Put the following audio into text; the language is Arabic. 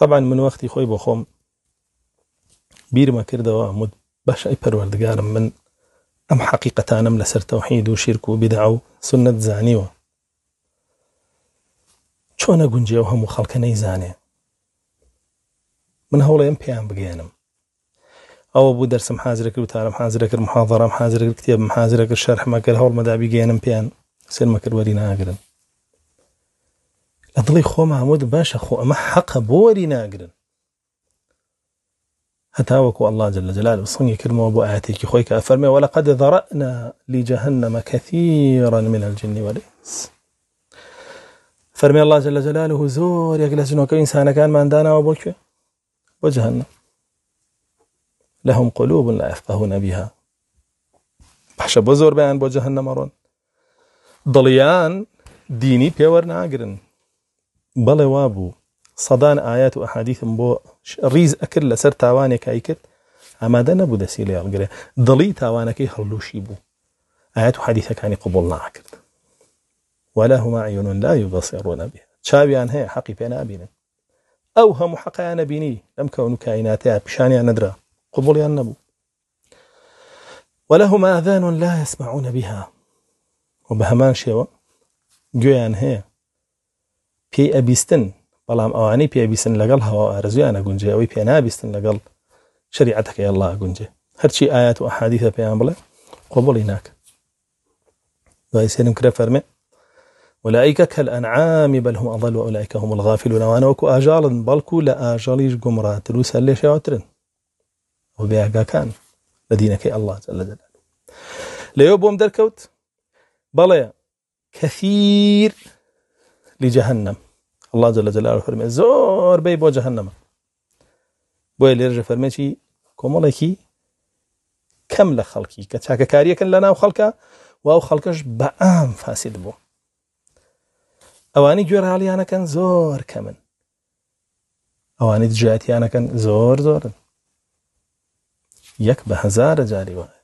طبعا من وقتی خۆی بۆ خۆم کرده و مد ای پروردگارم من ام حەقیقەتانم لسر توحید و شرک و بدا و سنت و چۆنە گونجێ و هەموو خەڵکە نەیزانێ من ام پیام بگەێنم او بوو دەرسم حازرە کرد تارم حازرە کرد محاضەرم حازرە کرد کتێبم حازرە کرد شەرحمەکرد هەوڵ سر گەێنم پێیان سێرمەکردوەری ناگرن ئەدڵی خۆ مامود باشە خۆ ئەمە بوري ناقر ناگرن الله جل جلاله سنگی كرمو أبو آتيك خويك أفرمي ولقد ذرأنا لجهنم كثيرا من الجن والإنس فرمي الله جل جلاله زور يقل جنوك إنسان كان من دانا وبوك وجهنم لهم قلوب لا يفقهون بها پاشە بزور بيان بوجهنم بۆ جهنم ديني دڵیان دینی بەڵێ وابو صدان آيات و ريز بۆ ڕیز ئەکرد لەسەر تاوانێکایی کرد ئامادە نەبوو دەسی لە دلي تاواني كي هلوشي بو آيات و كاني قوبڵ ناکرد ولا هما عيون لا يبصرون بها چاویان هەیە حەقی پێ نابینن ئەو هەموو حەقیان لم ئەم كائناتها و کایناتەیە پیشانیان نەدرا قوبڵیان نەبوو ولهما أذان لا يسمعون بها وبهمان شيوة جويان هي پێی ئەبیستن بەڵام ئەوانەی پێبیستن لەگەڵ هەوا ئارزویانە گونجێ ئەوەی پێنابیستن لەگەڵ شریعەتەکەی ئەله گونجێ هەرچی ئاات و حادیثە پێیان بڵێ قۆبڵی ناکە دوای سێنم کرە فەرمێ ولائیکە کە ئەنعامی بەل هەم ئەڵ ئەولایکە هەم الغافل و ناوانەوەکو ئاژاڵن بەڵکو لە ئاژەڵیش گومڕاتر و سەر لێشێواترن و بێگاکان لە لدينا كي الله جل جلاله بۆم دەرکەوت بەڵێ كثير لجهنم الله جل جلاله فەرمێ زۆر بەی بۆ جەهنەمە بۆیە لێرژە فەرمێکی کۆمەڵێکی کەم لە خەڵکی کە چاکەکاریەکەن لە ناو خەڵکە واو خەڵکەش بە ئام فاسید بوو ئەوانی گوێرهاڵیانەکەن زۆر کەمن ئەوانی دژاتیانەکەن زۆر زۆرن یەک بە هزارە جاریوە